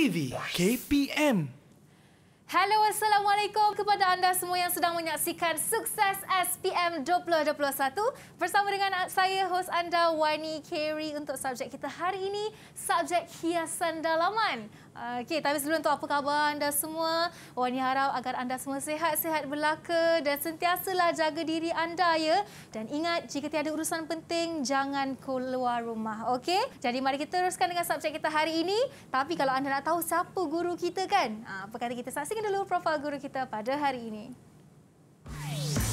TV KPM. Hello, Assalamualaikum kepada anda semua yang sedang menyaksikan Sukses SPM 2021 bersama dengan saya, hos anda, Wani Carey untuk subjek kita hari ini, subjek hiasan dalaman. Okey, tapi sebelum tu apa khabar anda semua? Wani harap agar anda semua sehat-sehat berlaku dan sentiasalah jaga diri anda ya. Dan ingat jika tiada urusan penting jangan keluar rumah. Okey? Jadi mari kita teruskan dengan subjek kita hari ini. Tapi kalau anda nak tahu siapa guru kita kan? Ah, apa kata kita saksikan dulu profil guru kita pada hari ini. Hai.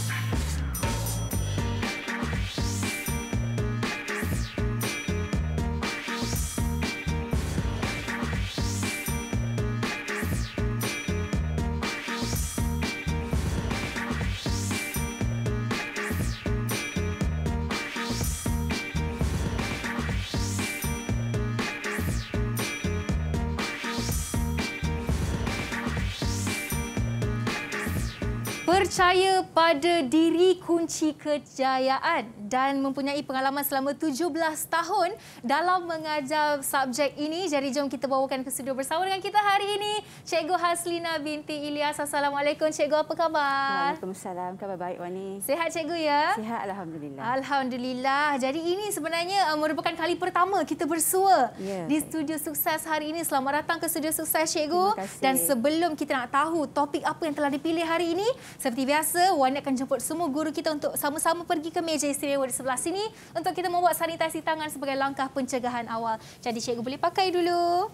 percaya pada diri kunci kejayaan dan mempunyai pengalaman selama 17 tahun dalam mengajar subjek ini. Jadi jom kita bawakan ke studio bersama dengan kita hari ini, Cikgu Haslina binti Ilyas. Assalamualaikum Cikgu, apa khabar? Waalaikumsalam, khabar baik Wani. Sehat Cikgu ya? Sehat Alhamdulillah. Alhamdulillah. Jadi ini sebenarnya uh, merupakan kali pertama kita bersua ya, di studio sukses hari ini. Selamat datang ke studio sukses Cikgu. Dan sebelum kita nak tahu topik apa yang telah dipilih hari ini, seperti biasa Wani akan jemput semua guru kita untuk sama-sama pergi ke meja istimewa sewa di sebelah sini untuk kita membuat sanitasi tangan sebagai langkah pencegahan awal. Jadi cikgu boleh pakai dulu.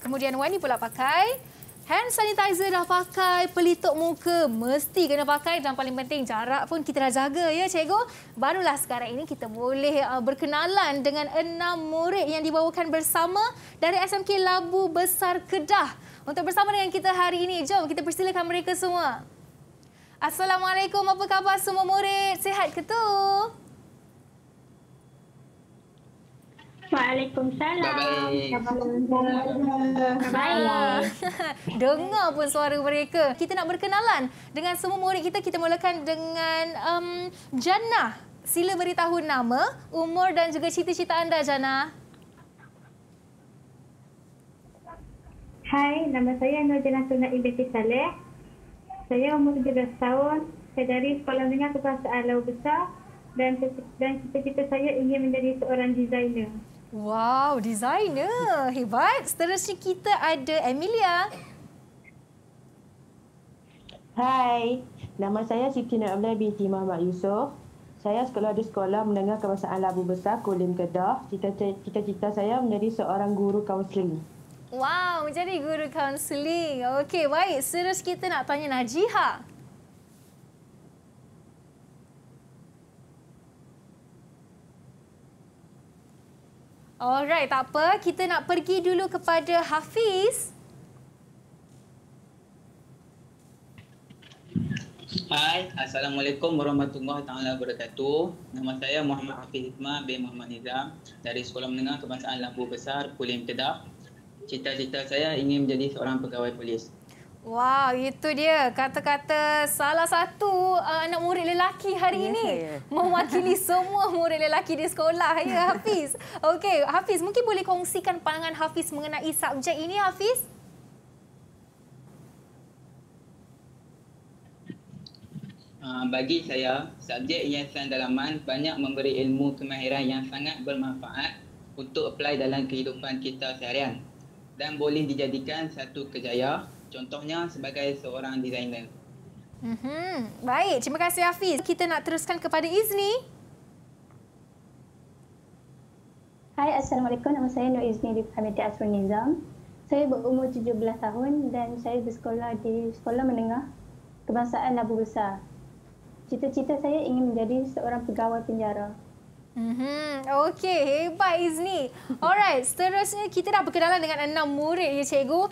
Kemudian Wani pula pakai. Hand sanitizer dah pakai, pelitup muka mesti kena pakai dan paling penting jarak pun kita dah jaga ya cikgu. Barulah sekarang ini kita boleh uh, berkenalan dengan enam murid yang dibawakan bersama dari SMK Labu Besar Kedah. Untuk bersama dengan kita hari ini, jom kita persilakan mereka semua. Assalamualaikum, apa khabar semua murid? Sihat ke tu? Waalaikumsalam. Dengar pun suara mereka. Kita nak berkenalan dengan semua murid kita. Kita mulakan dengan um, Jannah. Sila beritahu nama, umur dan juga cita-cita anda, Jannah. Hai, nama saya Nur Jannah Sunnah Ibn Saleh. Saya umur 17 tahun. Saya dari sekolah menengah kebangsaan Lau Besar dan dan cita-cita saya ingin menjadi seorang designer. Wow, designer. Hebat. Seterusnya kita ada Emilia. Hai, nama saya Siti Nabila binti Muhammad Yusof. Saya sekolah di sekolah menengah kebangsaan Labu Besar, Kulim Kedah. Cita-cita saya menjadi seorang guru kaunseling. Wow, menjadi guru kaunseling. Okey, baik. Serus kita nak tanya Najiha. Alright, tak apa. Kita nak pergi dulu kepada Hafiz. Hai, Assalamualaikum warahmatullahi taala wabarakatuh. Nama saya Muhammad Hafiz Hikmah bin Muhammad Nizam dari Sekolah Menengah Kebangsaan Lampu Besar, Kulim Kedah cita-cita saya ingin menjadi seorang pegawai polis. Wow, itu dia kata-kata salah satu uh, anak murid lelaki hari ya, ini saya. mewakili semua murid lelaki di sekolah ya Hafiz. Okey, Hafiz mungkin boleh kongsikan pandangan Hafiz mengenai subjek ini Hafiz? Ah, bagi saya subjek hiasan dalaman banyak memberi ilmu kemahiran yang sangat bermanfaat untuk apply dalam kehidupan kita seharian dan boleh dijadikan satu kejaya contohnya sebagai seorang designer. Hmm, Baik, terima kasih Hafiz. Kita nak teruskan kepada Izni. Hai, Assalamualaikum. Nama saya Nur Izni di Fakulti Asrul Nizam. Saya berumur 17 tahun dan saya bersekolah di Sekolah Menengah Kebangsaan Labu Besar. Cita-cita saya ingin menjadi seorang pegawai penjara. Mm-hmm. Okey, hebat Izni. Alright, seterusnya kita dah berkenalan dengan enam murid ya cikgu.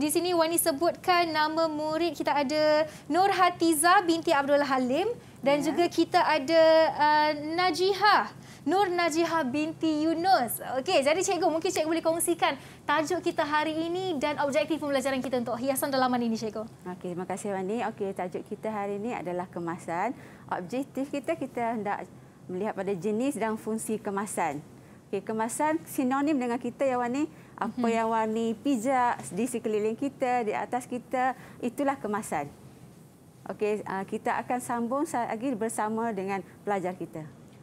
Di sini Wani sebutkan nama murid kita ada Nur Hatiza binti Abdul Halim dan yeah. juga kita ada uh, Najiha. Nur Najiha binti Yunus. Okey, jadi cikgu mungkin cikgu boleh kongsikan tajuk kita hari ini dan objektif pembelajaran kita untuk hiasan dalaman ini cikgu. Okey, terima kasih Wani. Okey, tajuk kita hari ini adalah kemasan. Objektif kita kita hendak melihat pada jenis dan fungsi kemasan. Okey, kemasan sinonim dengan kita ya Wani. Apa mm -hmm. yang Wani pijak di sekeliling kita, di atas kita, itulah kemasan. Okey, ah, kita akan sambung lagi bersama dengan pelajar kita.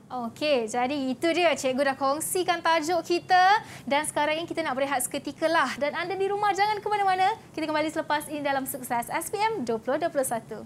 Okey, jadi itu dia cikgu dah kongsikan tajuk kita dan sekarang ini kita nak berehat seketikalah dan anda di rumah jangan ke mana-mana. Kita kembali selepas ini dalam sukses SPM 2021.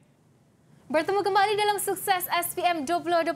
Bertemu kembali dalam sukses SPM 2021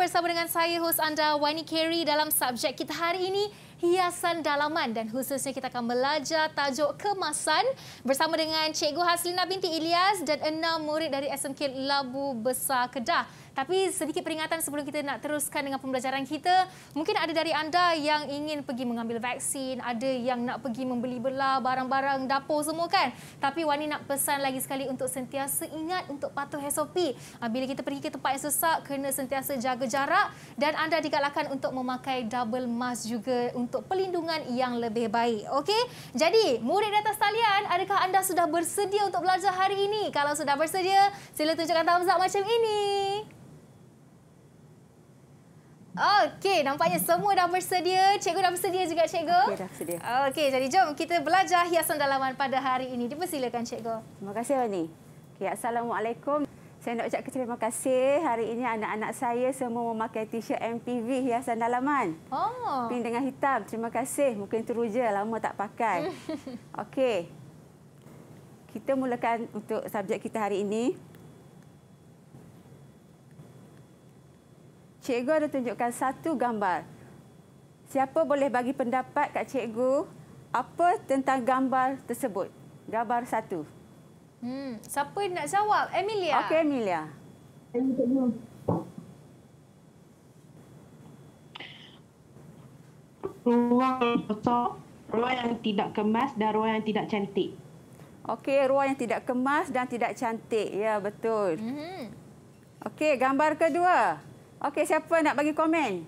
bersama dengan saya host anda Wani Keri dalam subjek kita hari ini hiasan dalaman dan khususnya kita akan belajar tajuk kemasan bersama dengan Cikgu Haslina binti Ilyas dan enam murid dari SMK Labu Besar Kedah. Tapi sedikit peringatan sebelum kita nak teruskan dengan pembelajaran kita, mungkin ada dari anda yang ingin pergi mengambil vaksin, ada yang nak pergi membeli belah barang-barang dapur semua kan. Tapi Wani nak pesan lagi sekali untuk sentiasa ingat untuk patuh SOP. Ah, bila kita pergi ke tempat yang sesak, kena sentiasa jaga jarak dan anda digalakkan untuk memakai double mask juga untuk pelindungan yang lebih baik. Okey? Jadi, murid di atas talian, adakah anda sudah bersedia untuk belajar hari ini? Kalau sudah bersedia, sila tunjukkan thumbs up macam ini. Okey, nampaknya semua dah bersedia. Cikgu dah bersedia juga, Cikgu? Okey, dah bersedia. Okey, jadi jom kita belajar hiasan dalaman pada hari ini. Dipersilakan, Cikgu. Terima kasih, Wani. Okay, Assalamualaikum. Saya nak ucapkan terima kasih. Hari ini anak-anak saya semua memakai t-shirt MPV hiasan dalaman. Oh. Pink dengan hitam. Terima kasih. Mungkin teruja, lama tak pakai. Okey. Kita mulakan untuk subjek kita hari ini. Cikgu ada tunjukkan satu gambar. Siapa boleh bagi pendapat kat cikgu apa tentang gambar tersebut? Gambar satu. Hmm, siapa nak jawab? Emilia. Okey, Emilia. Ruang kosong, ruang yang tidak kemas dan ruang yang tidak cantik. Okey, ruang yang tidak kemas dan tidak cantik. Ya, betul. Mm -hmm. Okey, gambar kedua. Okey, siapa nak bagi komen?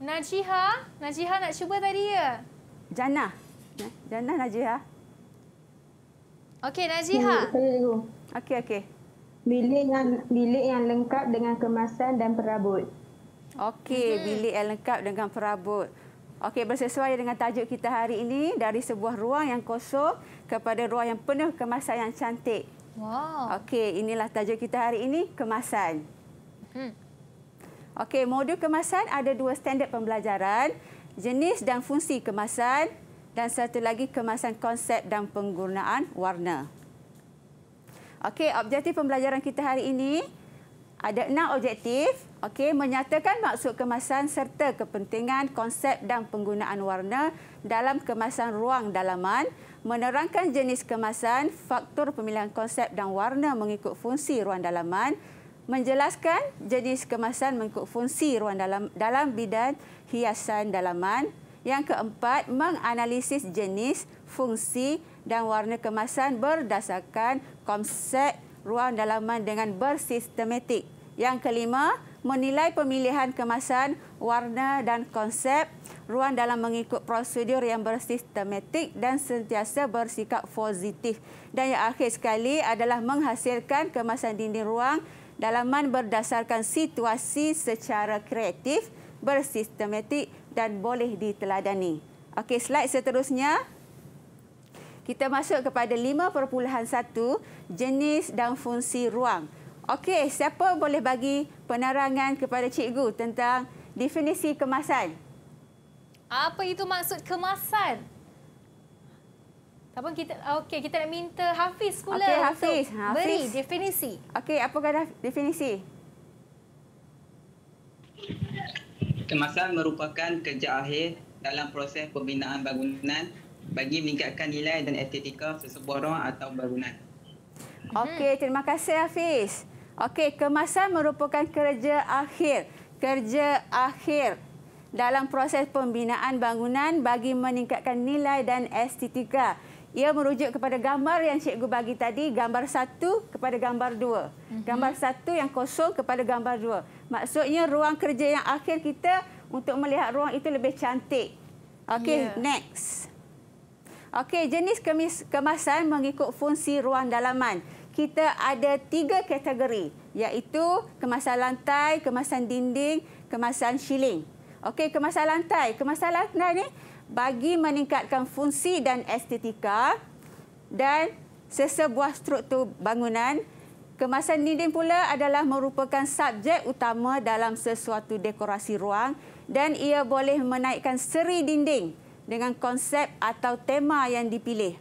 Najiha, Najiha nak cuba tadi ya. Jana. Eh, Jana Najiha. Okey, Najiha. Hmm, okey, okey. Bilik yang bilik yang lengkap dengan kemasan dan perabot. Okey, hmm. bilik yang lengkap dengan perabot. Okey, bersesuaian dengan tajuk kita hari ini dari sebuah ruang yang kosong kepada ruang yang penuh kemasan yang cantik. Wow. Okey, inilah tajuk kita hari ini, kemasan. Hmm. Okey, modul kemasan ada dua standard pembelajaran, jenis dan fungsi kemasan dan satu lagi kemasan konsep dan penggunaan warna. Okey, objektif pembelajaran kita hari ini ada enam objektif. Okey, menyatakan maksud kemasan serta kepentingan konsep dan penggunaan warna dalam kemasan ruang dalaman, menerangkan jenis kemasan, faktor pemilihan konsep dan warna mengikut fungsi ruang dalaman menjelaskan jenis kemasan mengikut fungsi ruang dalam dalam bidan hiasan dalaman. Yang keempat, menganalisis jenis, fungsi dan warna kemasan berdasarkan konsep ruang dalaman dengan bersistematik. Yang kelima, menilai pemilihan kemasan, warna dan konsep ruang dalam mengikut prosedur yang bersistematik dan sentiasa bersikap positif. Dan yang akhir sekali adalah menghasilkan kemasan dinding ruang dalaman berdasarkan situasi secara kreatif, bersistematik dan boleh diteladani. Okey, slide seterusnya. Kita masuk kepada 5.1 jenis dan fungsi ruang. Okey, siapa boleh bagi penerangan kepada cikgu tentang definisi kemasan? Apa itu maksud kemasan? Tak pun kita okey kita nak minta Hafiz pula. Okey Hafiz, Hafiz. Beri definisi. Okey, apa kata definisi? Kemasan merupakan kerja akhir dalam proses pembinaan bangunan bagi meningkatkan nilai dan estetika sesebuah ruang atau bangunan. Okey, hmm. terima kasih Hafiz. Okey, kemasan merupakan kerja akhir. Kerja akhir dalam proses pembinaan bangunan bagi meningkatkan nilai dan estetika ia merujuk kepada gambar yang cikgu bagi tadi, gambar satu kepada gambar dua. Mhm. Gambar satu yang kosong kepada gambar dua. Maksudnya ruang kerja yang akhir kita untuk melihat ruang itu lebih cantik. Okey, yeah. next. Okey, jenis kemis, kemasan mengikut fungsi ruang dalaman. Kita ada tiga kategori iaitu kemasan lantai, kemasan dinding, kemasan shilling. Okey, kemasan lantai. Kemasan lantai ni bagi meningkatkan fungsi dan estetika dan sesebuah struktur bangunan. Kemasan dinding pula adalah merupakan subjek utama dalam sesuatu dekorasi ruang dan ia boleh menaikkan seri dinding dengan konsep atau tema yang dipilih.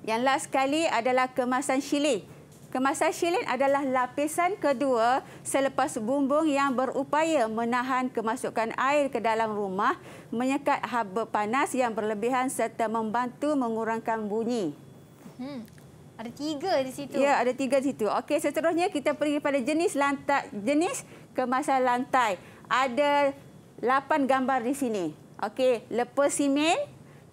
Yang last sekali adalah kemasan shilling. Kemasan silin adalah lapisan kedua selepas bumbung yang berupaya menahan kemasukan air ke dalam rumah, menyekat haba panas yang berlebihan serta membantu mengurangkan bunyi. Hmm. Ada tiga di situ. Ya, ada tiga di situ. Okey, seterusnya kita pergi pada jenis lantai, jenis kemasan lantai. Ada lapan gambar di sini. Okey, lepas simen,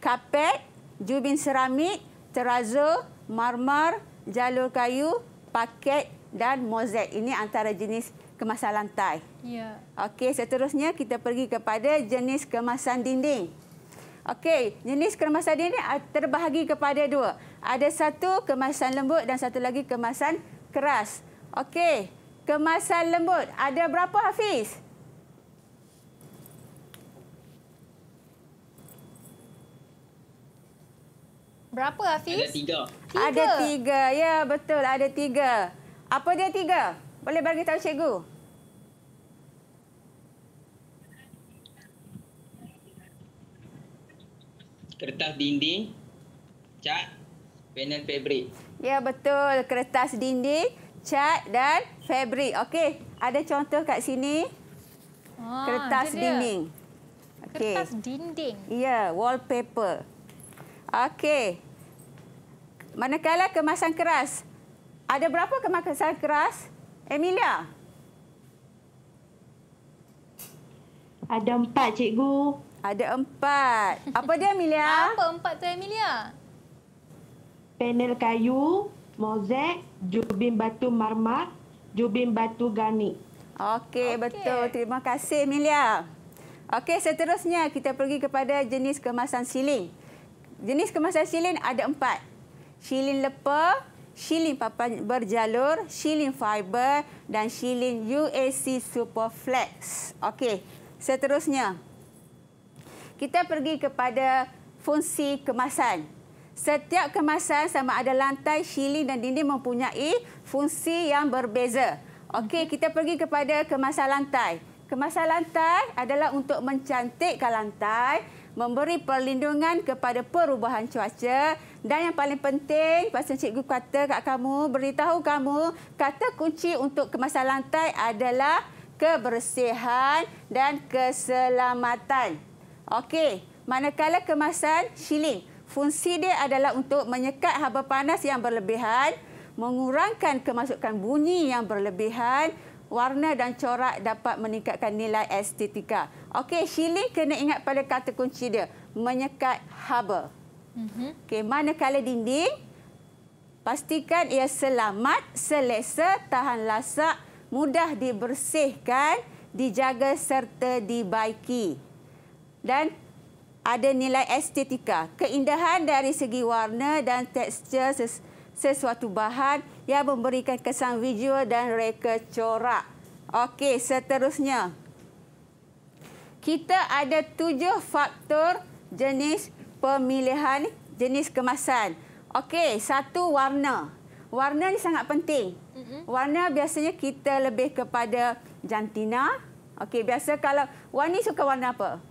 kapet, jubin seramik, terazo, marmar, jalur kayu, paket dan mozek. Ini antara jenis kemasan lantai. Ya. Okey, seterusnya kita pergi kepada jenis kemasan dinding. Okey, jenis kemasan dinding ah, terbahagi kepada dua. Ada satu kemasan lembut dan satu lagi kemasan keras. Okey, kemasan lembut ada berapa Hafiz? Berapa Hafiz? Ada tiga. tiga. Ada tiga. Ya, betul. Ada tiga. Apa dia tiga? Boleh bagi tahu cikgu? Kertas dinding, cat, panel fabric. Ya, betul. Kertas dinding, cat dan fabric. Okey, ada contoh kat sini. Ah, kertas dinding. Kertas dinding. Ya, wallpaper. Okey manakala kemasan keras. Ada berapa kemasan keras, Emilia? Ada empat, cikgu. Ada empat. Apa dia, Emilia? Apa empat tu, Emilia? Panel kayu, mozek, jubin batu marmar, jubin batu garnik. Okey, okay. betul. Terima kasih, Emilia. Okey, seterusnya kita pergi kepada jenis kemasan siling. Jenis kemasan siling ada empat shilling lepa, shilling papan berjalur, shilling fiber dan shilling UAC super flex. Okey, seterusnya. Kita pergi kepada fungsi kemasan. Setiap kemasan sama ada lantai, shilling dan dinding mempunyai fungsi yang berbeza. Okey, kita pergi kepada kemasan lantai. Kemasan lantai adalah untuk mencantikkan lantai memberi perlindungan kepada perubahan cuaca dan yang paling penting pasal cikgu kata kat kamu beritahu kamu kata kunci untuk kemasan lantai adalah kebersihan dan keselamatan. Okey, manakala kemasan shilling fungsi dia adalah untuk menyekat haba panas yang berlebihan, mengurangkan kemasukan bunyi yang berlebihan warna dan corak dapat meningkatkan nilai estetika. Okey, Shili kena ingat pada kata kunci dia, menyekat haba. Mhm. Okey, manakala dinding, pastikan ia selamat, selesa, tahan lasak, mudah dibersihkan, dijaga serta dibaiki. Dan ada nilai estetika. Keindahan dari segi warna dan tekstur sesuai sesuatu bahan yang memberikan kesan visual dan reka corak. Okey, seterusnya. Kita ada tujuh faktor jenis pemilihan jenis kemasan. Okey, satu warna. Warna ini sangat penting. Mhm. Warna biasanya kita lebih kepada jantina. Okey, biasa kalau Wani suka warna apa?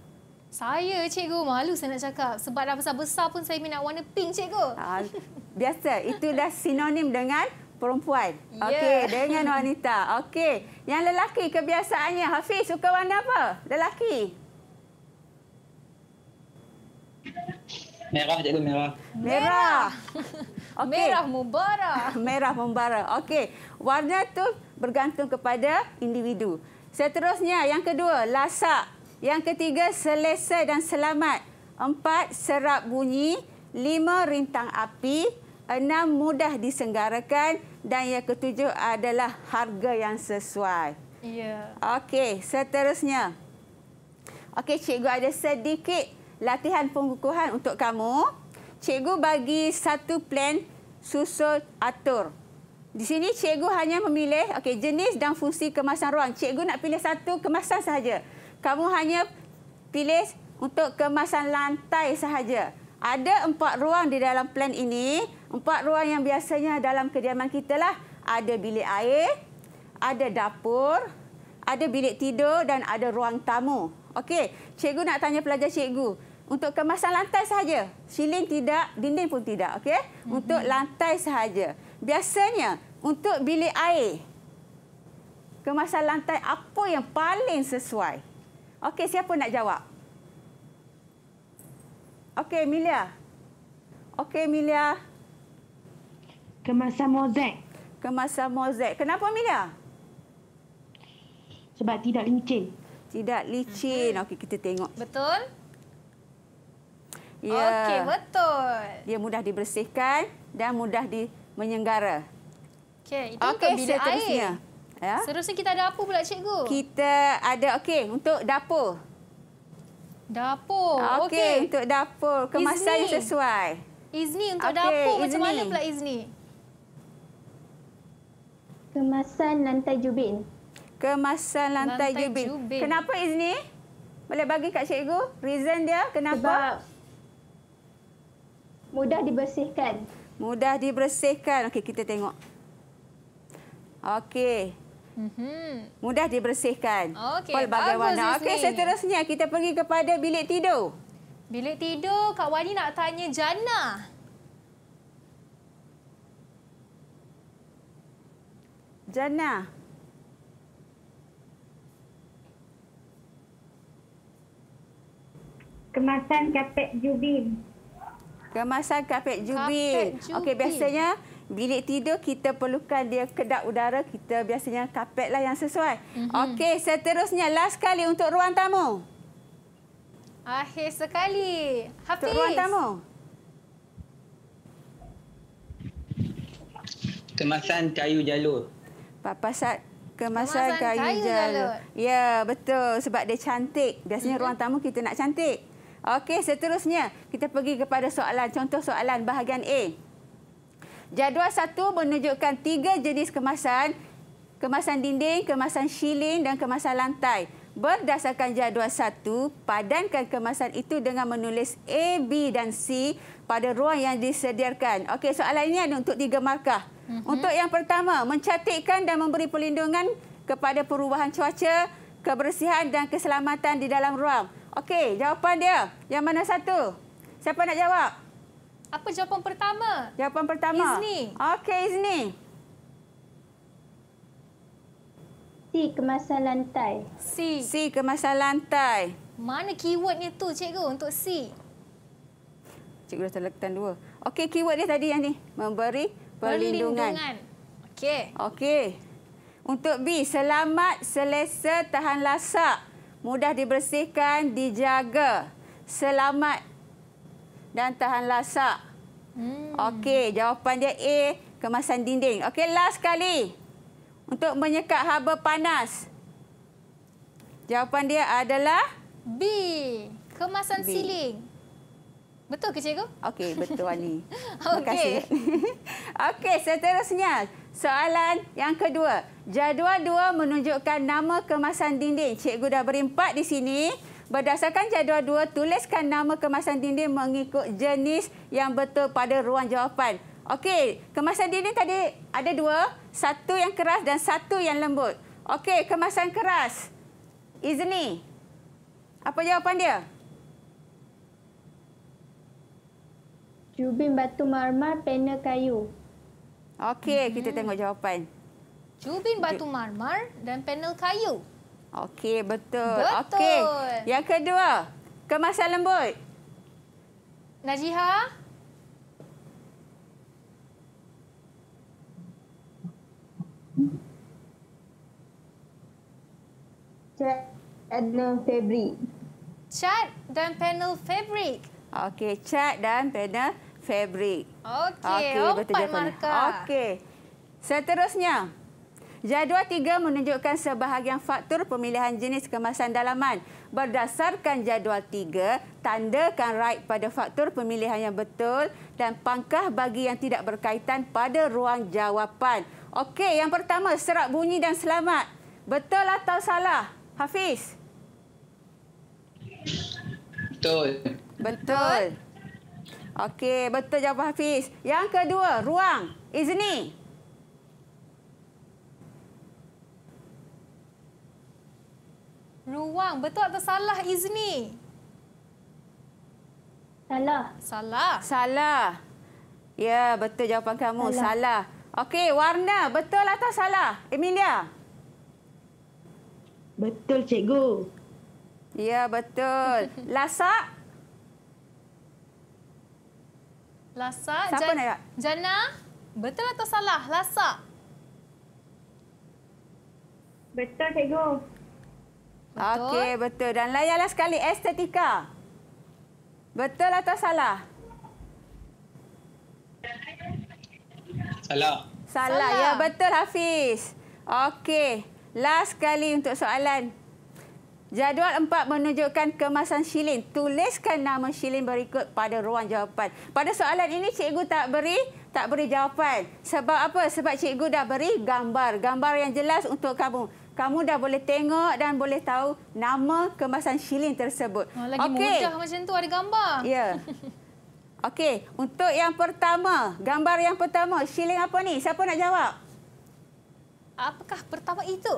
Saya cikgu malu saya nak cakap sebab dah besar-besar pun saya minat warna pink cikgu. Ah, biasa itu dah sinonim dengan perempuan. Yeah. Okey, dengan wanita. Okey. Yang lelaki kebiasaannya Hafiz suka warna apa? Lelaki. Merah cikgu merah. Merah. Okay. Merah membara. Merah membara. Okey. Warna tu bergantung kepada individu. Seterusnya yang kedua, lasak. Yang ketiga, selesai dan selamat. Empat, serap bunyi. Lima, rintang api. Enam, mudah disenggarakan. Dan yang ketujuh adalah harga yang sesuai. Ya. Okey, seterusnya. Okey, cikgu ada sedikit latihan pengukuhan untuk kamu. Cikgu bagi satu plan susul atur. Di sini cikgu hanya memilih okey jenis dan fungsi kemasan ruang. Cikgu nak pilih satu kemasan sahaja kamu hanya pilih untuk kemasan lantai sahaja. Ada empat ruang di dalam plan ini. Empat ruang yang biasanya dalam kediaman kita lah. Ada bilik air, ada dapur, ada bilik tidur dan ada ruang tamu. Okey, cikgu nak tanya pelajar cikgu. Untuk kemasan lantai sahaja. Siling tidak, dinding pun tidak. Okey, mhm. untuk lantai sahaja. Biasanya untuk bilik air, kemasan lantai apa yang paling sesuai? Okey, siapa nak jawab? Okey, Milia. Okey, Milia. Kemasan mozek. Kemasan mozek. Kenapa, Milia? Sebab tidak licin. Tidak licin. Okey, kita tengok. Betul? Ya. Okey, betul. Dia mudah dibersihkan dan mudah di menyenggara. Okey, itu okay, bila air. Ya. Seterusnya kita ada apa pula cikgu? Kita ada okey untuk dapur. Dapur. Okey okay. untuk dapur, kemasan Izni. yang sesuai. Izni untuk okay. dapur macam mana pula Izni? Kemasan lantai jubin. Kemasan lantai, lantai jubin. jubin. Kenapa Izni? Boleh bagi kat cikgu reason dia kenapa? Sebab mudah dibersihkan. Mudah dibersihkan. Okey kita tengok. Okey. Mm-hmm. Mudah dibersihkan. Okey, pelbagai warna. Okey, seterusnya kita pergi kepada bilik tidur. Bilik tidur, Kak Wani nak tanya Jana. Jana. Kemasan kapek jubin. Kemasan kapek jubin. jubin. Okey, biasanya Bilik tidur kita perlukan dia kedap udara. Kita biasanya kapet lah yang sesuai. Mm -hmm. Okey, seterusnya last sekali untuk ruang tamu. Akhir sekali. Hafiz. Untuk ruang tamu. Kemasan kayu jalur. Papasat kemasan, kemasan kayu, kayu jalur. jalur. Ya, betul. Sebab dia cantik. Biasanya mm -hmm. ruang tamu kita nak cantik. Okey, seterusnya kita pergi kepada soalan. Contoh soalan bahagian A. Jadual satu menunjukkan tiga jenis kemasan. Kemasan dinding, kemasan shilling dan kemasan lantai. Berdasarkan jadual satu, padankan kemasan itu dengan menulis A, B dan C pada ruang yang disediakan. Okey, soalan ini ada untuk tiga markah. Mm -hmm. Untuk yang pertama, mencantikkan dan memberi perlindungan kepada perubahan cuaca, kebersihan dan keselamatan di dalam ruang. Okey, jawapan dia. Yang mana satu? Siapa nak jawab? Apa jawapan pertama? Jawapan pertama. Izni. Okey, Izni. C, kemasan lantai. C. C, kemasan lantai. Mana keywordnya tu, cikgu, untuk C? Cikgu dah terletak dua. Okey, keyword dia tadi yang ni. Memberi perlindungan. Okey. Okey. Untuk B, selamat, selesa, tahan lasak. Mudah dibersihkan, dijaga. Selamat, dan tahan lasak. Hmm. Okey, jawapan dia A, kemasan dinding. Okey, last sekali. Untuk menyekat haba panas. Jawapan dia adalah B, kemasan B. siling. Betul ke cikgu? Okey, betul Ani. Terima okay. kasih. Okey, seterusnya. Soalan yang kedua. Jadual dua menunjukkan nama kemasan dinding. Cikgu dah beri empat di sini. Berdasarkan jadual dua, tuliskan nama kemasan dinding mengikut jenis yang betul pada ruang jawapan. Okey, kemasan dinding tadi ada dua. Satu yang keras dan satu yang lembut. Okey, kemasan keras. Izni. Apa jawapan dia? Cubin batu marmar, panel kayu. Okey, kita tengok jawapan. Cubin batu marmar dan panel kayu. Okey, betul. betul. Okey. Yang kedua, kemasan lembut. Najiha? Cat dan fabric. Cat dan panel fabric. Okey, cat dan panel fabric. Okey, okay, empat markah. Okey, seterusnya. Okey. Jadual tiga menunjukkan sebahagian faktor pemilihan jenis kemasan dalaman. Berdasarkan jadual tiga, tandakan right pada faktor pemilihan yang betul dan pangkah bagi yang tidak berkaitan pada ruang jawapan. Okey, yang pertama serak bunyi dan selamat. Betul atau salah? Hafiz. Betul. Betul. Okey, betul jawapan Hafiz. Yang kedua, ruang. Izni. Izni. Ruang, betul atau salah Izni? Salah. Salah. Salah. Ya, betul jawapan kamu. Salah. salah. Okey, warna betul atau salah? Emilia? Betul, cikgu. Ya, betul. Lasak? Lasak. Siapa Jan nak? Jana? Betul atau salah? Lasak? Betul, cikgu. Okey, betul. Dan layarlah sekali estetika. Betul atau salah? Salah. Salah. salah. Ya, betul Hafiz. Okey. Last sekali untuk soalan. Jadual empat menunjukkan kemasan Shilin. Tuliskan nama Shilin berikut pada ruang jawapan. Pada soalan ini cikgu tak beri tak beri jawapan. Sebab apa? Sebab cikgu dah beri gambar. Gambar yang jelas untuk kamu kamu dah boleh tengok dan boleh tahu nama kemasan shilling tersebut. Oh, lagi okay. mudah macam tu ada gambar. Ya. Yeah. Okey, untuk yang pertama, gambar yang pertama, shilling apa ni? Siapa nak jawab? Apakah pertama itu?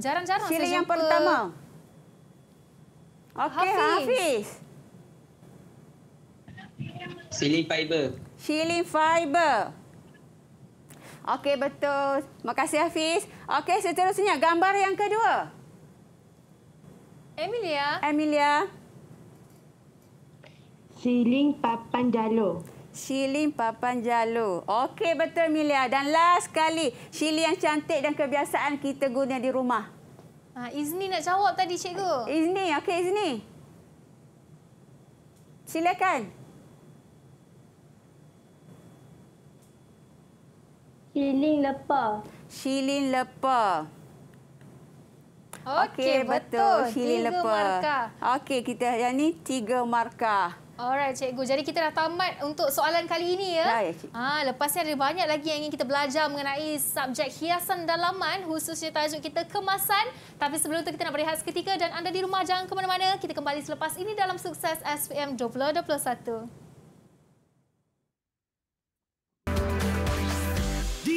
Jarang-jarang saya jumpa. yang pertama. Okey, Hafiz. Hafiz. Shilling fiber. Shilling fiber. Okey, betul. Terima kasih, Hafiz. Okey, seterusnya gambar yang kedua. Emilia. Emilia. Siling papan jalur. Siling papan jalur. Okey, betul, Emilia. Dan last sekali, siling yang cantik dan kebiasaan kita guna di rumah. Ha, Izni nak jawab tadi, cikgu. Izni, okey, Izni. Silakan. Silakan. Shilin lepa. Shilin lepa. Okey, okay, betul. betul. Shilin tiga lepa. markah. Okey, kita yang ni tiga markah. Alright cikgu. Jadi kita dah tamat untuk soalan kali ini ya. Ha ah, lepas ni ada banyak lagi yang ingin kita belajar mengenai subjek hiasan dalaman khususnya tajuk kita kemasan. Tapi sebelum tu kita nak berehat seketika dan anda di rumah jangan ke mana-mana. Kita kembali selepas ini dalam sukses SPM 2021.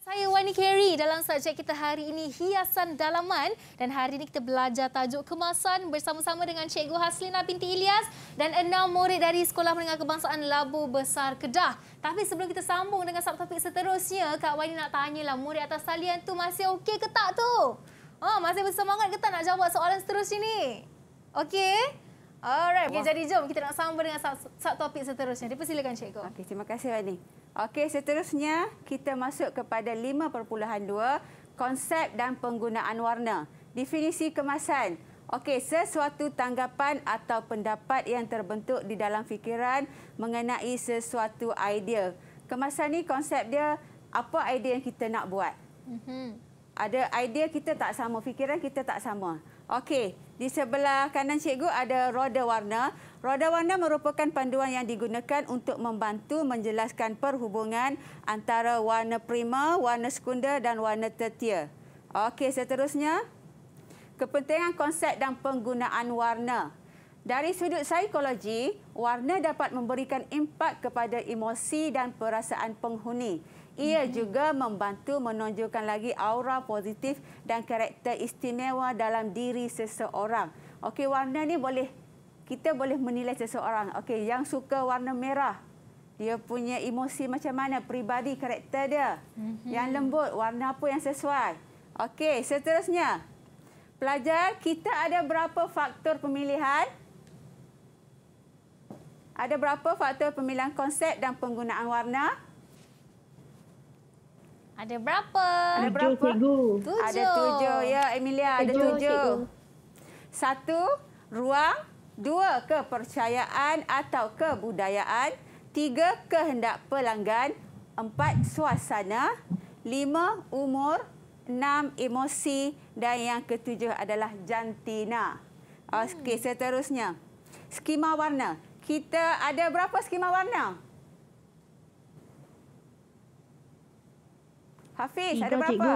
saya Wani Carey dalam subjek kita hari ini hiasan dalaman dan hari ini kita belajar tajuk kemasan bersama-sama dengan Cikgu Haslina binti Ilyas dan enam murid dari Sekolah Menengah Kebangsaan Labu Besar Kedah. Tapi sebelum kita sambung dengan subtopik seterusnya, Kak Wani nak tanyalah murid atas salian tu masih okey ke tak tu? Ah, oh, masih bersemangat ke tak nak jawab soalan seterusnya ni? Okey? Alright, okay, ya. jadi jom kita nak sambung dengan subtopik seterusnya. Dipersilakan Cikgu. Okey, terima kasih Wani. Okey, seterusnya kita masuk kepada 5.2 konsep dan penggunaan warna. Definisi kemasan. Okey, sesuatu tanggapan atau pendapat yang terbentuk di dalam fikiran mengenai sesuatu idea. Kemasan ni konsep dia apa idea yang kita nak buat. Mm -hmm. Ada idea kita tak sama, fikiran kita tak sama. Okey, di sebelah kanan cikgu ada roda warna. Roda warna merupakan panduan yang digunakan untuk membantu menjelaskan perhubungan antara warna prima, warna sekunder dan warna tertia. Okey, seterusnya. Kepentingan konsep dan penggunaan warna. Dari sudut psikologi, warna dapat memberikan impak kepada emosi dan perasaan penghuni. Ia hmm. juga membantu menonjolkan lagi aura positif dan karakter istimewa dalam diri seseorang. Okey, warna ni boleh kita boleh menilai seseorang. Okey, yang suka warna merah, dia punya emosi macam mana, peribadi karakter dia. Mm -hmm. Yang lembut, warna apa yang sesuai. Okey, seterusnya. Pelajar, kita ada berapa faktor pemilihan? Ada berapa faktor pemilihan konsep dan penggunaan warna? Ada berapa? Ada berapa? Tujuh. Ada tujuh. Ya, Emilia, tujuh, ada tujuh. Cikgu. Satu, ruang. Dua, kepercayaan atau kebudayaan. Tiga, kehendak pelanggan. Empat, suasana. Lima, umur. Enam, emosi. Dan yang ketujuh adalah jantina. Ah, hmm. Okey, seterusnya. Skema warna. Kita ada berapa skema warna? Hafiz, tiga, ada berapa?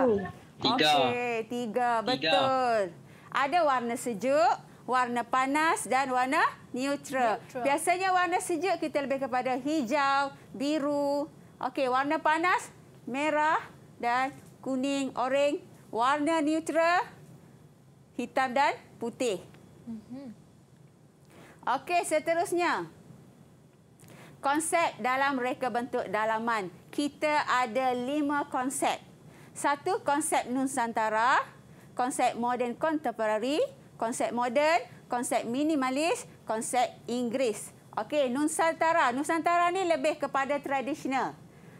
Tiga. Okey, tiga. Betul. Tiga. Ada warna sejuk warna panas dan warna neutral. neutral. Biasanya warna sejuk kita lebih kepada hijau, biru. Okey, warna panas merah dan kuning, oranye. Warna neutral hitam dan putih. Mhm. Okey, seterusnya. Konsep dalam reka bentuk dalaman. Kita ada lima konsep. Satu konsep Nusantara, konsep moden kontemporari konsep moden, konsep minimalis, konsep Inggeris. Okey, Nusantara. Nusantara ni lebih kepada tradisional.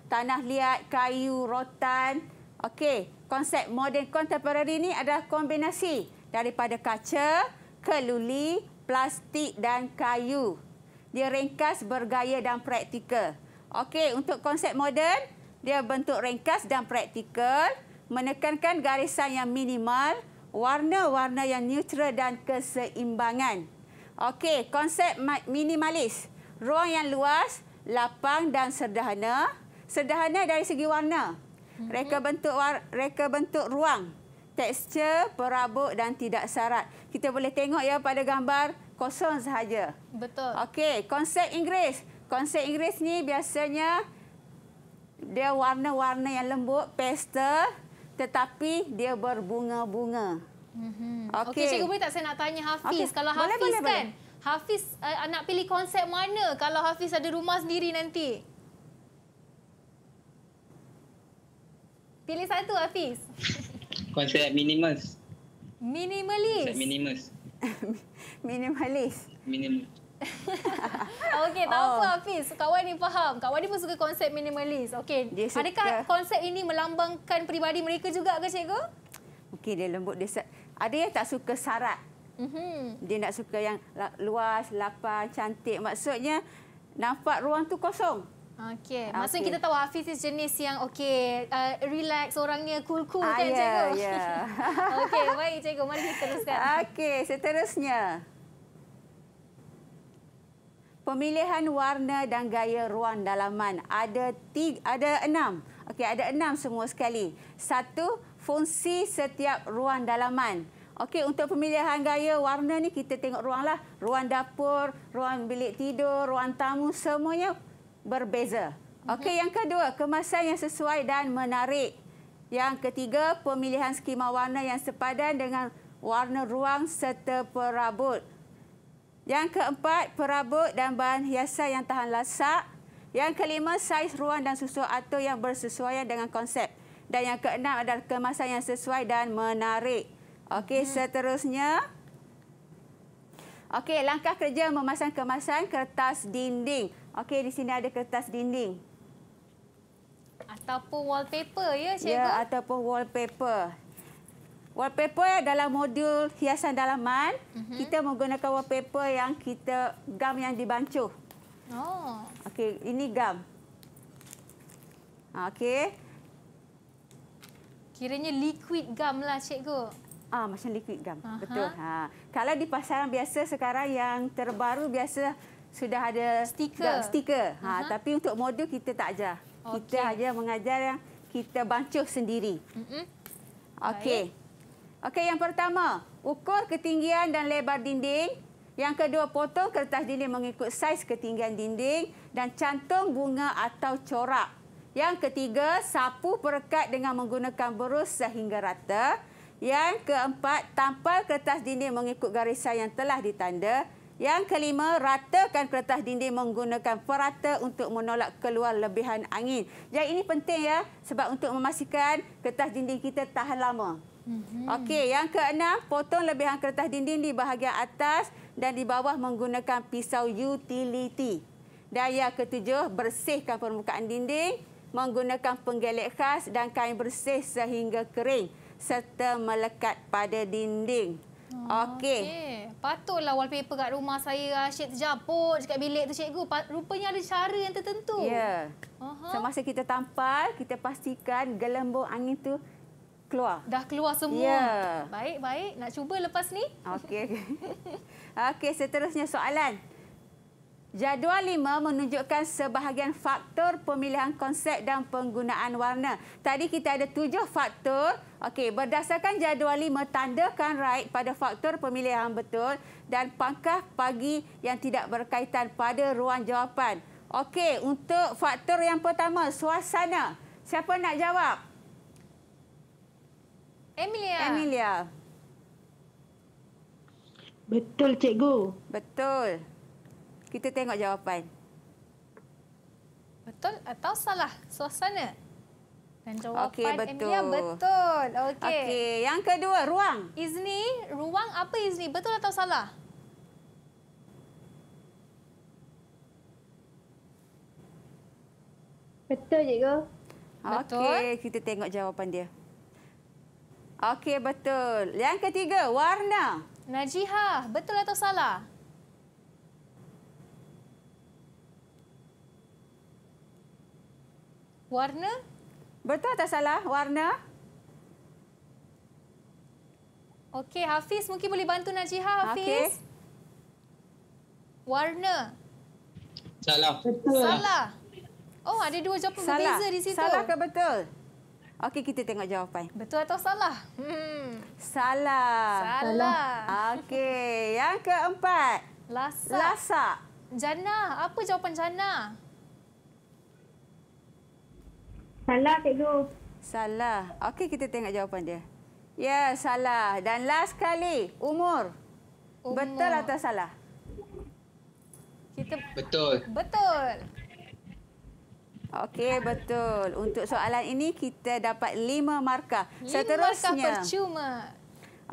Tanah liat, kayu, rotan. Okey, konsep moden contemporary ni adalah kombinasi daripada kaca, keluli, plastik dan kayu. Dia ringkas, bergaya dan praktikal. Okey, untuk konsep moden, dia bentuk ringkas dan praktikal, menekankan garisan yang minimal warna-warna yang neutral dan keseimbangan. Okey, konsep minimalis. Ruang yang luas, lapang dan sederhana. Sederhana dari segi warna. Mhm. Reka bentuk war reka bentuk ruang, tekstur, perabot dan tidak sarat. Kita boleh tengok ya pada gambar kosong sahaja. Betul. Okey, konsep Inggeris. Konsep Inggeris ni biasanya dia warna-warna yang lembut, pastel, tetapi dia berbunga-bunga. Mm-hmm. Okey, okay, cikgu boleh tak saya nak tanya Hafiz? Okay. Kalau Hafiz boleh, kan, boleh. Hafiz uh, eh, nak pilih konsep mana kalau Hafiz ada rumah sendiri nanti? Pilih satu Hafiz. Konsep minimalis. Minimalis. minimalis. minimalis. Minimalis. Okey, tahu oh. apa Hafiz? Kawan ni faham. Kawan ni pun suka konsep minimalis. Okey. Adakah konsep ini melambangkan peribadi mereka juga ke cikgu? Okey, dia lembut dia. Ada yang tak suka sarat. Mm -hmm. Dia nak suka yang luas, lapang, cantik. Maksudnya nampak ruang tu kosong. Okey. Ah, Maksudnya kita tahu Hafiz is jenis yang okey, uh, relax orangnya cool-cool ah, kan yeah, cikgu? Ya. Yeah. okey, baik cikgu. Mari kita teruskan. Okey, seterusnya pemilihan warna dan gaya ruang dalaman ada tiga, ada enam. Okey, ada enam semua sekali. Satu, fungsi setiap ruang dalaman. Okey, untuk pemilihan gaya warna ni kita tengok ruang lah. Ruang dapur, ruang bilik tidur, ruang tamu semuanya berbeza. Okey, mhm. yang kedua, kemasan yang sesuai dan menarik. Yang ketiga, pemilihan skema warna yang sepadan dengan warna ruang serta perabot. Yang keempat, perabot dan bahan hiasan yang tahan lasak. Yang kelima, saiz ruang dan susu atur yang bersesuaian dengan konsep. Dan yang keenam adalah kemasan yang sesuai dan menarik. Okey, hmm. seterusnya. Okey, langkah kerja memasang kemasan kertas dinding. Okey, di sini ada kertas dinding. Ataupun wallpaper, ya, ya Cikgu? Ya, ataupun wallpaper wallpaper dalam modul hiasan dalaman, mm -hmm. kita menggunakan wallpaper yang kita gam yang dibancuh. Oh. Okey, ini gam. Okey. Kiranya liquid gum lah cikgu. Ah macam liquid gum. Aha. Betul. Ha. Kalau di pasaran biasa sekarang yang terbaru biasa sudah ada stiker. Gum, stiker. Ha Aha. tapi untuk modul kita tak ajar. Okay. Kita aja mengajar yang kita bancuh sendiri. Mm -hmm. Okey. Okay. Okey, yang pertama, ukur ketinggian dan lebar dinding. Yang kedua, potong kertas dinding mengikut saiz ketinggian dinding dan cantum bunga atau corak. Yang ketiga, sapu perekat dengan menggunakan berus sehingga rata. Yang keempat, tampal kertas dinding mengikut garisan yang telah ditanda. Yang kelima, ratakan kertas dinding menggunakan perata untuk menolak keluar lebihan angin. Jadi ini penting ya sebab untuk memastikan kertas dinding kita tahan lama. Mm-hmm. Okey, yang keenam, potong lebihan kertas dinding di bahagian atas dan di bawah menggunakan pisau utiliti. Dan yang ketujuh, bersihkan permukaan dinding menggunakan penggelek khas dan kain bersih sehingga kering serta melekat pada dinding. Ah, okey. Okay. Patutlah wallpaper kat rumah saya Rashid terjaput dekat bilik tu cikgu. Rupanya ada cara yang tertentu. Ya. Yeah. Uh -huh. Semasa kita tampal, kita pastikan gelembung angin tu keluar. Dah keluar semua. Ya. Baik, baik. Nak cuba lepas ni? Okey. Okey, seterusnya soalan. Jadual lima menunjukkan sebahagian faktor pemilihan konsep dan penggunaan warna. Tadi kita ada tujuh faktor. Okey, berdasarkan jadual lima, tandakan right pada faktor pemilihan betul dan pangkah pagi yang tidak berkaitan pada ruang jawapan. Okey, untuk faktor yang pertama, suasana. Siapa nak jawab? Emilia. Emilia. Betul, cikgu. Betul. Kita tengok jawapan. Betul atau salah suasana? Dan jawapan okay, betul. Emilia betul. Okey. Okey, yang kedua, ruang. Izni, ruang apa Izni? Betul atau salah? Betul, cikgu. Okey, kita tengok jawapan dia. Okey, betul. Yang ketiga, warna. Najihah, betul atau salah? Warna? Betul atau salah? Warna? Okey, Hafiz mungkin boleh bantu Najihah, Hafiz. Okay. Warna? Salah. Betul. Salah. Oh, ada dua jawapan berbeza di situ. Salah ke betul? Betul. Okey, kita tengok jawapan. Betul atau salah? Hmm. Salah. Salah. Okey, yang keempat. Lasak. Lasak. Jana, apa jawapan Jana? Salah, Cikgu. Salah. Okey, kita tengok jawapan dia. Ya, salah. Dan last kali, umur. umur. Betul atau salah? Kita... Betul. Betul. Okey, betul. Untuk soalan ini, kita dapat lima markah. Lima Seterusnya, markah percuma.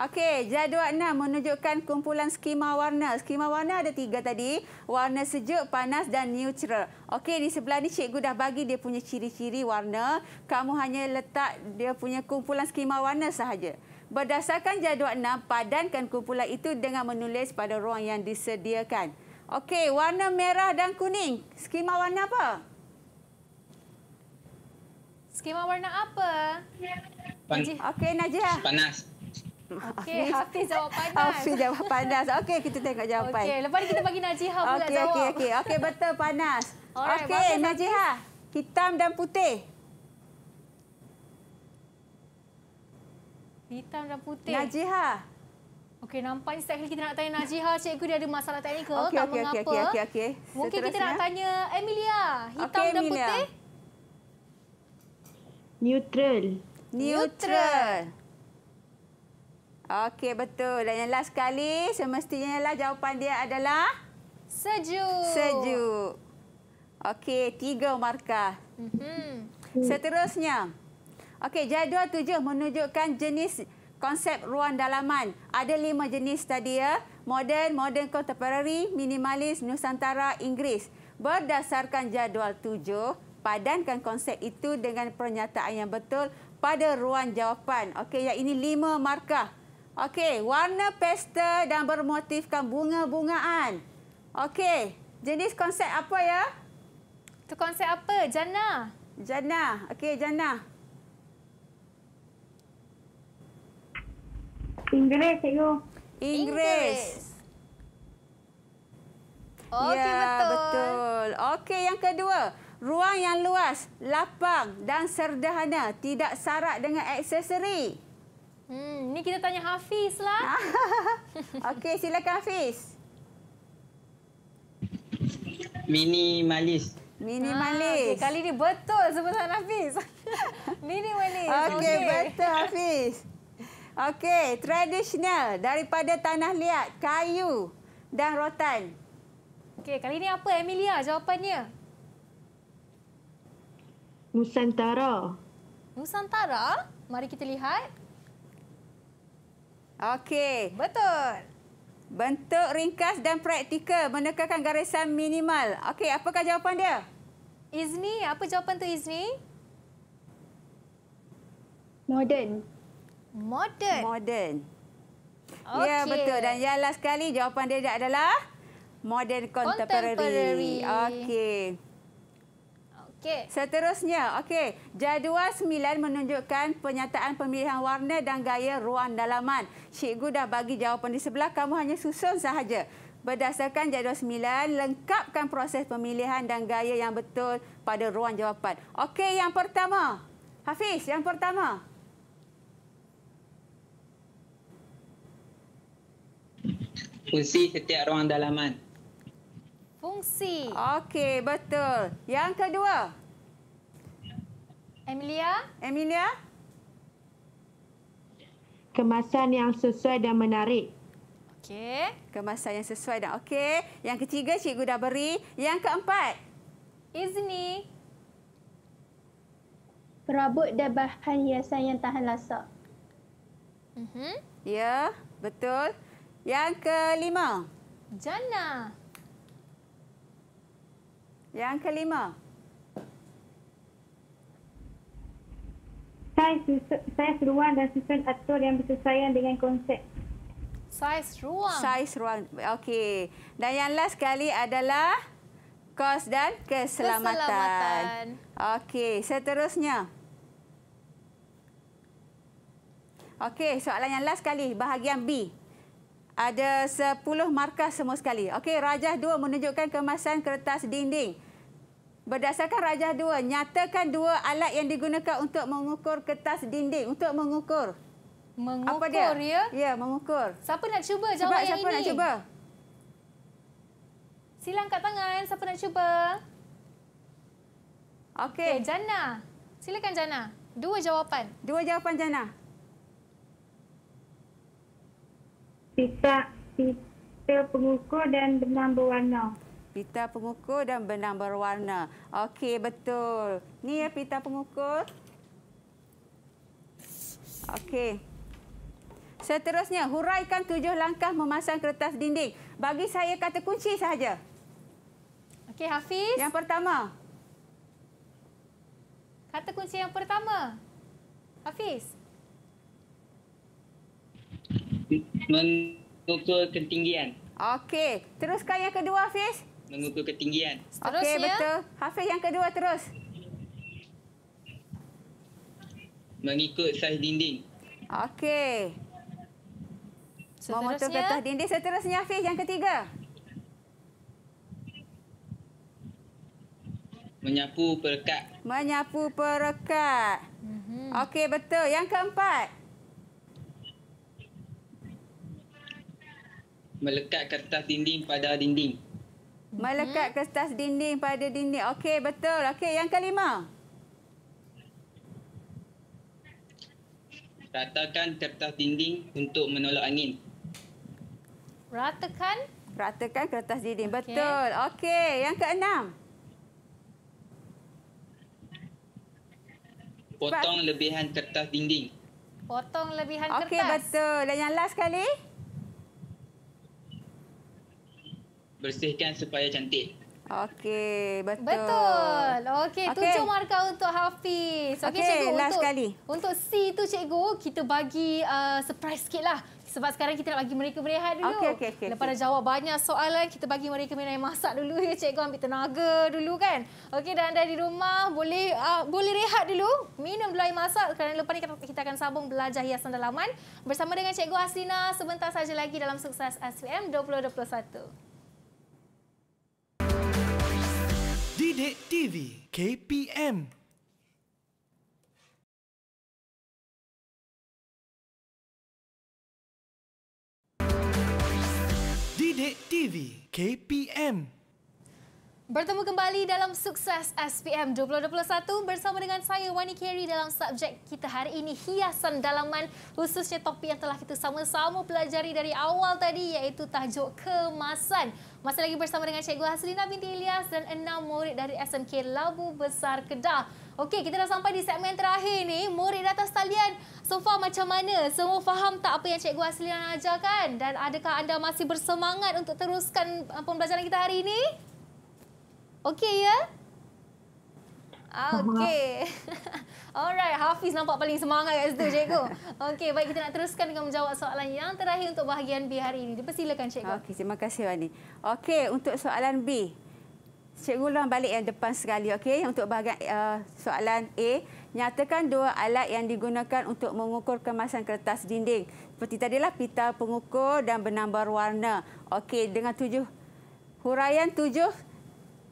Okey, jadual enam menunjukkan kumpulan skema warna. Skema warna ada tiga tadi. Warna sejuk, panas dan neutral. Okey, di sebelah ni cikgu dah bagi dia punya ciri-ciri warna. Kamu hanya letak dia punya kumpulan skema warna sahaja. Berdasarkan jadual enam, padankan kumpulan itu dengan menulis pada ruang yang disediakan. Okey, warna merah dan kuning. Skema warna apa? Skema warna apa? Okey, Najihah. Panas. Okey, Hafiz jawab panas. Hafiz jawab panas. Okey, kita tengok jawapan. Okey, lepas ni kita bagi Najihah pula okay, jawab. Okey, okey, okey. betul panas. Okey, Najihah ha. Hitam dan putih. Hitam dan putih. Najihah. Ha. Okey, nampak ni setiap kita nak tanya Najihah ha, cikgu dia ada masalah teknikal. Okey okey okey mengapa. Okay, Mungkin kita nak ya. tanya Emilia. Hitam okay, dan Emilia. putih. Neutral. Neutral. Okey, betul. Dan yang last sekali, semestinya lah jawapan dia adalah? Sejuk. Sejuk. Okey, tiga markah. Mhm. Seterusnya. Okey, jadual tujuh menunjukkan jenis konsep ruang dalaman. Ada lima jenis tadi ya. Modern, modern contemporary, minimalis, nusantara, Inggris. Berdasarkan jadual tujuh, padankan konsep itu dengan pernyataan yang betul pada ruang jawapan. Okey, yang ini lima markah. Okey, warna pastel dan bermotifkan bunga-bungaan. Okey, jenis konsep apa ya? Itu konsep apa? Jana. Jana. Okey, Jana. Inggeris, cikgu. Inggeris. Okey, ya, betul. betul. Okey, yang kedua ruang yang luas, lapang dan sederhana, tidak sarat dengan aksesori. Hmm, ni kita tanya Hafiz lah. Okey, silakan Hafiz. Minimalis. Minimalis. Ah, okay. Kali ni betul sebutan Hafiz. Minimalis. Okey, okay. betul Hafiz. Okey, tradisional daripada tanah liat, kayu dan rotan. Okey, kali ni apa Emilia jawapannya? Nusantara. Nusantara? Mari kita lihat. Okey. Betul. Bentuk ringkas dan praktikal menekankan garisan minimal. Okey, apakah jawapan dia? Izni, apa jawapan tu Izni? Modern. Modern. Modern. Okay. Ya, betul. Dan yang last sekali jawapan dia adalah modern contemporary. contemporary. Okey. Okey. Seterusnya, okey. Jadual 9 menunjukkan penyataan pemilihan warna dan gaya ruang dalaman. Cikgu dah bagi jawapan di sebelah, kamu hanya susun sahaja. Berdasarkan jadual 9, lengkapkan proses pemilihan dan gaya yang betul pada ruang jawapan. Okey, yang pertama. Hafiz, yang pertama. Fungsi setiap ruang dalaman fungsi. Okey, betul. Yang kedua. Emilia? Emilia? Kemasan yang sesuai dan menarik. Okey. Kemasan yang sesuai dan okey. Yang ketiga cikgu dah beri. Yang keempat. Izni. Perabot dan bahan hiasan yang tahan lasak. Mhm. Ya, betul. Yang kelima. Jannah. Yang kelima. Saiz, saiz ruang dan susun atur yang bersesuaian dengan konsep. Saiz ruang. Saiz ruang. Okey. Dan yang last sekali adalah kos dan keselamatan. keselamatan. Okey, seterusnya. Okey, soalan yang last sekali, bahagian B ada 10 markah semua sekali. Okey, rajah 2 menunjukkan kemasan kertas dinding. Berdasarkan rajah 2, nyatakan dua alat yang digunakan untuk mengukur kertas dinding, untuk mengukur. Mengukur Apa dia? ya? Ya, mengukur. Siapa nak cuba jawab Sebab yang siapa ini? Siapa nak cuba? Silang kat tangan, siapa nak cuba? Okey. Okay, Jana. Silakan Jana. Dua jawapan. Dua jawapan Jana. pita pita pengukur dan benang berwarna. Pita pengukur dan benang berwarna. Okey, betul. Ni ya pita pengukur. Okey. Seterusnya, huraikan tujuh langkah memasang kertas dinding. Bagi saya kata kunci saja. Okey, Hafiz. Yang pertama. Kata kunci yang pertama. Hafiz. Mengukur ketinggian. Okey, teruskan yang kedua Hafiz. Mengukur ketinggian. Okey, betul. Hafiz yang kedua terus. Mengikut saiz dinding. Okey. Seterusnya. Memotong kertas dinding seterusnya Hafiz yang ketiga. Menyapu perekat. Menyapu perekat. Mm -hmm. Okey, betul. Yang keempat. melekat kertas dinding pada dinding. Melekat hmm. kertas dinding pada dinding. Okey, betul. Okey, yang kelima. Ratakan kertas dinding untuk menolak angin. Ratakan? Ratakan kertas dinding. Okay. Betul. Okey, yang keenam. Potong lebihan kertas dinding. Potong lebihan okay, kertas. Okey, betul. Dan yang last sekali? bersihkan supaya cantik. Okey, betul. Betul. Okey, okay. tujuh markah untuk Hafiz. Okey, okay, cikgu. Last sekali. Untuk C itu cikgu, kita bagi uh, surprise sikitlah. Sebab sekarang kita nak bagi mereka berehat dulu. Okay, okay, okay, Lepas okay. dah jawab banyak soalan, kita bagi mereka main masak dulu. ya Cikgu ambil tenaga dulu kan. Okey, dan anda di rumah boleh uh, boleh rehat dulu. Minum dulu air masak. Kerana lepas ni kita akan sambung belajar hiasan dalaman. Bersama dengan Cikgu Asrina sebentar saja lagi dalam Sukses SPM 2021. Cek TV KPM Didik TV KPM Bertemu kembali dalam sukses SPM 2021 bersama dengan saya Wani Carey dalam subjek kita hari ini hiasan dalaman khususnya topik yang telah kita sama-sama pelajari dari awal tadi iaitu tajuk kemasan. Masih lagi bersama dengan Cikgu Haslina binti Ilyas dan enam murid dari SMK Labu Besar Kedah. Okey, kita dah sampai di segmen terakhir ni. Murid atas talian. So far macam mana? Semua faham tak apa yang Cikgu Haslina ajarkan? Dan adakah anda masih bersemangat untuk teruskan uh, pembelajaran kita hari ini? Okey ya? Ah, Okey. Alright, Hafiz nampak paling semangat kat situ, cikgu. Okey, baik kita nak teruskan dengan menjawab soalan yang terakhir untuk bahagian B hari ini. Dipersilakan, cikgu. Okey, terima kasih, Wani. Okey, untuk soalan B. Cikgu ulang balik yang depan sekali, okey? Untuk bahagian uh, soalan A. Nyatakan dua alat yang digunakan untuk mengukur kemasan kertas dinding. Seperti tadilah, pita pengukur dan benambar warna. Okey, dengan tujuh huraian tujuh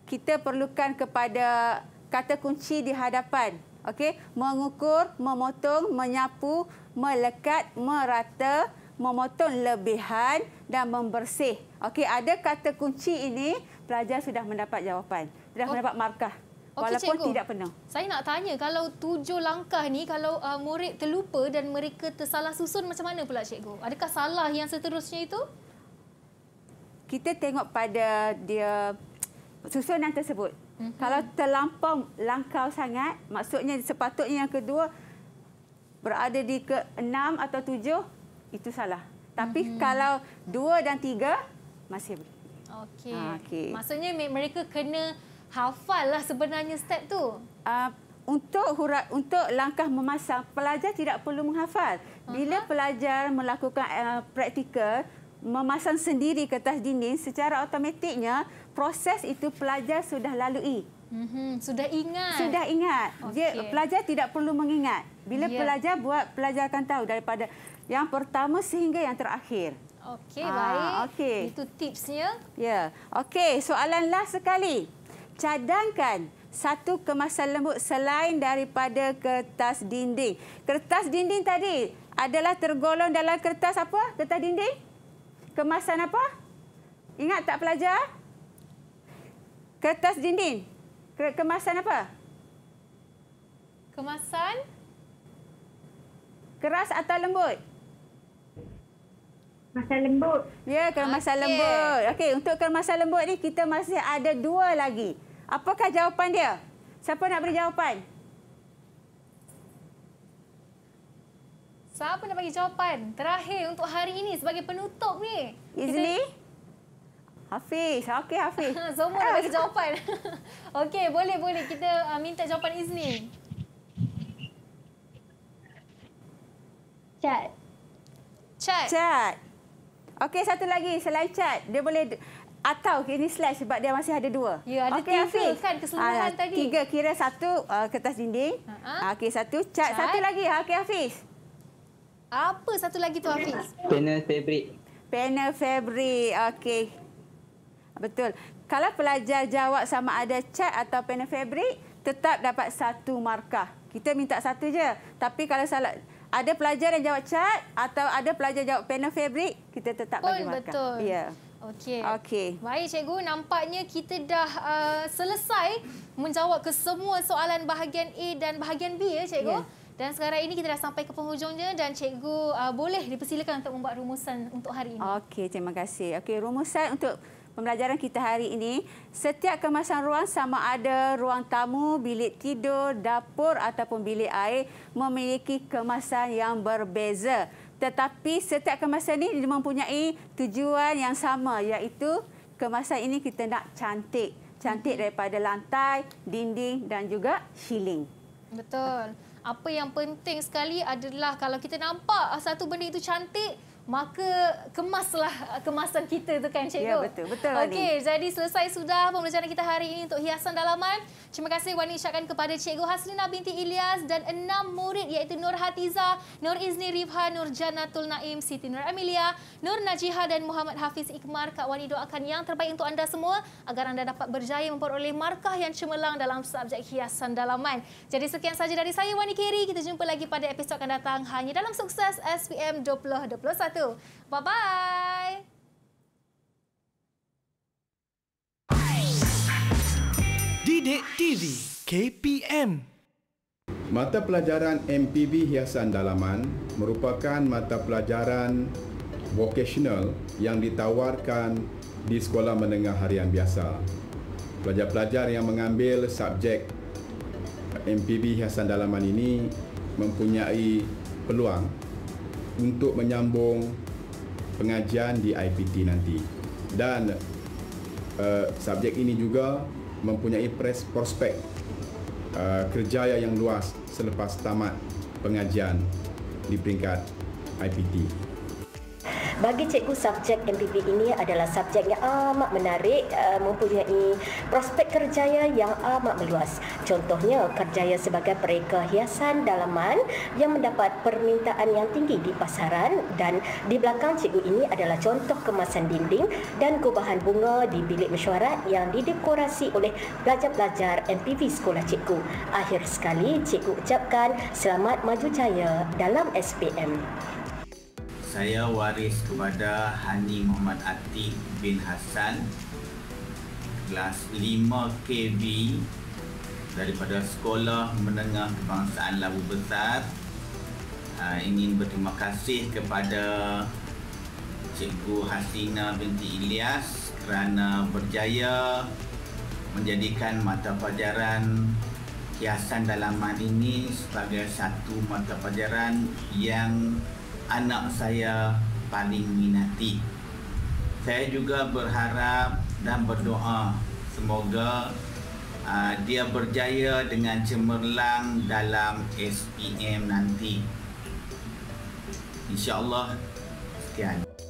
kita perlukan kepada kata kunci di hadapan. Okey, mengukur, memotong, menyapu, melekat, merata, memotong lebihan dan membersih. Okey, ada kata kunci ini, pelajar sudah mendapat jawapan. Sudah oh. mendapat markah. Walaupun okay, tidak penuh. Saya nak tanya, kalau tujuh langkah ni kalau uh, murid terlupa dan mereka tersalah susun, macam mana pula, cikgu? Adakah salah yang seterusnya itu? Kita tengok pada dia susunan tersebut. Mm-hmm. Kalau terlampau langkau sangat, maksudnya sepatutnya yang kedua berada di ke enam atau tujuh, itu salah. Tapi mm-hmm. kalau dua dan tiga, masih boleh. Okey. Ah, okay. Maksudnya mereka kena hafal lah sebenarnya step tu. Uh, untuk hurat, untuk langkah memasang, pelajar tidak perlu menghafal. Bila uh pelajar melakukan uh, praktikal, memasang sendiri kertas dinding secara automatiknya proses itu pelajar sudah lalui. Mm-hmm. Sudah ingat. Sudah ingat. Okay. Dia, pelajar tidak perlu mengingat. Bila yeah. pelajar buat, pelajar akan tahu daripada yang pertama sehingga yang terakhir. Okey, ah, baik. Okay. Itu tipsnya. Ya. Okey, soalan last sekali. Cadangkan satu kemasan lembut selain daripada kertas dinding. Kertas dinding tadi adalah tergolong dalam kertas apa? Kertas dinding? Kemasan apa? Ingat tak pelajar? Kertas dinding. Ke kemasan apa? Kemasan? Keras atau lembut? Kemasan lembut. Ya, kemasan okay. lembut. Okey, untuk kemasan lembut ni kita masih ada dua lagi. Apakah jawapan dia? Siapa nak beri jawapan? Siapa nak bagi jawapan terakhir untuk hari ini sebagai penutup ni? Izli? Kita... Hafiz. Okey, Hafiz. Semua dah bagi jawapan. Okey, boleh, boleh. Kita uh, minta jawapan Iznin. Chat. Chat. Chat. Okey, satu lagi selain chat. Dia boleh... Atau ini slash sebab dia masih ada dua. Ya, ada okay, tiga Hafiz. kan keseluruhan uh, tadi. Tiga, kira satu uh, kertas dinding. Uh Okey, satu chat. chat. Satu lagi. Okey, Hafiz. Apa satu lagi tu Hafiz? Panel fabric. Panel fabric. Okey. Betul. Kalau pelajar jawab sama ada cat atau pena fabric, tetap dapat satu markah. Kita minta satu je. Tapi kalau salah ada pelajar yang jawab cat atau ada pelajar jawab pena fabric, kita tetap Pun bagi markah. Betul. Ya. Okey. Okey. Baik cikgu, nampaknya kita dah uh, selesai menjawab ke semua soalan bahagian A dan bahagian B ya cikgu. Yeah. Dan sekarang ini kita dah sampai ke penghujungnya dan cikgu uh, boleh dipersilakan untuk membuat rumusan untuk hari ini. Okey, terima kasih. Okey, rumusan untuk pembelajaran kita hari ini. Setiap kemasan ruang sama ada ruang tamu, bilik tidur, dapur ataupun bilik air memiliki kemasan yang berbeza. Tetapi setiap kemasan ini mempunyai tujuan yang sama iaitu kemasan ini kita nak cantik. Cantik mhm. daripada lantai, dinding dan juga ceiling. Betul. Apa yang penting sekali adalah kalau kita nampak satu benda itu cantik, maka kemaslah uh, kemasan kita tu kan Cikgu. Ya betul, betul Wani. Okey, jadi selesai sudah pembelajaran kita hari ini untuk hiasan dalaman. Terima kasih Wani isyakan kepada Cikgu Hasrina binti Ilyas dan enam murid iaitu Nur Hatiza, Nur Izni Rifha, Nur Janatul Naim, Siti Nur Amelia, Nur Najihah dan Muhammad Hafiz Ikmar. Kak Wani doakan yang terbaik untuk anda semua agar anda dapat berjaya memperoleh markah yang cemerlang dalam subjek hiasan dalaman. Jadi sekian sahaja dari saya Wani Kiri. Kita jumpa lagi pada episod akan datang hanya dalam sukses SPM 2021 wabarakatuh. Bye bye. Didik TV KPM Mata pelajaran MPB Hiasan Dalaman merupakan mata pelajaran vocational yang ditawarkan di Sekolah Menengah Harian Biasa. Pelajar-pelajar yang mengambil subjek MPB Hiasan Dalaman ini mempunyai peluang untuk menyambung pengajian di IPT nanti. Dan uh, subjek ini juga mempunyai pres prospek uh, kerjaya yang luas selepas tamat pengajian di peringkat IPT. Bagi cikgu subjek MPP ini adalah subjek yang amat menarik eh, mempunyai prospek kerjaya yang amat meluas. Contohnya kerjaya sebagai pereka hiasan dalaman yang mendapat permintaan yang tinggi di pasaran dan di belakang cikgu ini adalah contoh kemasan dinding dan gubahan bunga di bilik mesyuarat yang didekorasi oleh pelajar-pelajar MPP sekolah cikgu. Akhir sekali cikgu ucapkan selamat maju jaya dalam SPM saya waris kepada Hani Muhammad Atiq bin Hassan kelas 5 KB daripada Sekolah Menengah Kebangsaan Labu Besar uh, ingin berterima kasih kepada Cikgu Hasina binti Ilyas kerana berjaya menjadikan mata pelajaran hiasan dalaman ini sebagai satu mata pelajaran yang anak saya paling minati. Saya juga berharap dan berdoa semoga uh, dia berjaya dengan cemerlang dalam SPM nanti. InsyaAllah, sekian.